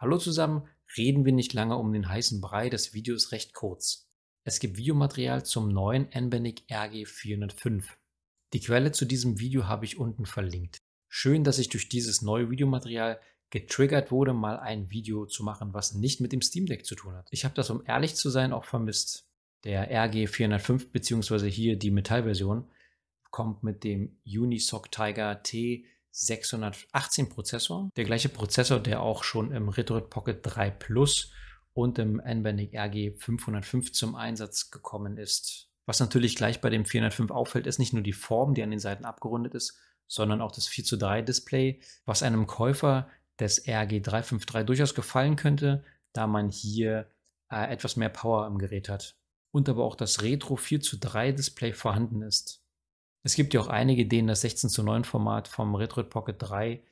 Hallo zusammen, reden wir nicht lange um den heißen Brei, das Video ist recht kurz. Es gibt Videomaterial zum neuen NBENIC RG405. Die Quelle zu diesem Video habe ich unten verlinkt. Schön, dass ich durch dieses neue Videomaterial getriggert wurde, mal ein Video zu machen, was nicht mit dem Steam Deck zu tun hat. Ich habe das, um ehrlich zu sein, auch vermisst. Der RG405 bzw. hier die Metallversion kommt mit dem Unisoc Tiger T 618 Prozessor. Der gleiche Prozessor, der auch schon im Retroid Pocket 3 Plus und im Nbendic RG 505 zum Einsatz gekommen ist. Was natürlich gleich bei dem 405 auffällt, ist nicht nur die Form, die an den Seiten abgerundet ist, sondern auch das 4 zu 3 Display, was einem Käufer des RG 353 durchaus gefallen könnte, da man hier äh, etwas mehr Power im Gerät hat. Und aber auch das Retro 4 zu 3 Display vorhanden ist. Es gibt ja auch einige, denen das 16 zu 9 Format vom Retroid Pocket 3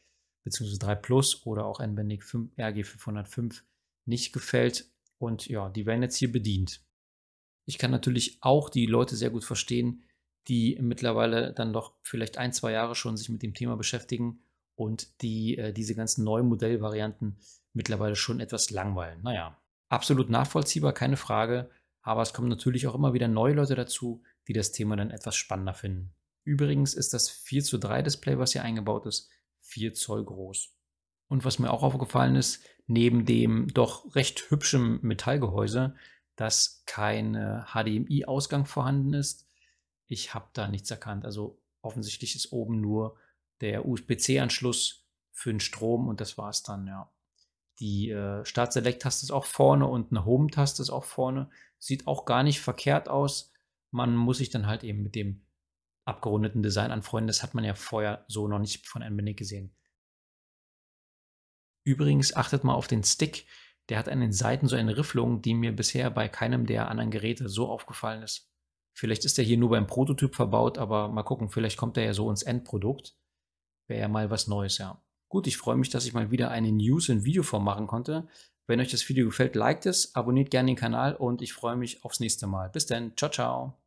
bzw. 3 Plus oder auch NBNIC 5, RG505 nicht gefällt. Und ja, die werden jetzt hier bedient. Ich kann natürlich auch die Leute sehr gut verstehen, die mittlerweile dann doch vielleicht ein, zwei Jahre schon sich mit dem Thema beschäftigen und die äh, diese ganzen neuen Modellvarianten mittlerweile schon etwas langweilen. Naja, absolut nachvollziehbar, keine Frage. Aber es kommen natürlich auch immer wieder neue Leute dazu, die das Thema dann etwas spannender finden. Übrigens ist das 4 zu 3 Display, was hier eingebaut ist, 4 Zoll groß. Und was mir auch aufgefallen ist, neben dem doch recht hübschen Metallgehäuse, dass kein HDMI-Ausgang äh, vorhanden ist, ich habe da nichts erkannt. Also offensichtlich ist oben nur der USB-C-Anschluss für den Strom und das war es dann, ja. Die äh, Start-Select-Taste ist auch vorne und eine Home-Taste ist auch vorne. Sieht auch gar nicht verkehrt aus. Man muss sich dann halt eben mit dem abgerundeten Design anfreunden. Das hat man ja vorher so noch nicht von Anbindig gesehen. Übrigens achtet mal auf den Stick. Der hat an den Seiten so eine Rifflung, die mir bisher bei keinem der anderen Geräte so aufgefallen ist. Vielleicht ist er hier nur beim Prototyp verbaut, aber mal gucken, vielleicht kommt er ja so ins Endprodukt. Wäre ja mal was Neues, ja. Gut, ich freue mich, dass ich mal wieder eine News in Videoform machen konnte. Wenn euch das Video gefällt, liked es, abonniert gerne den Kanal und ich freue mich aufs nächste Mal. Bis dann, ciao, ciao.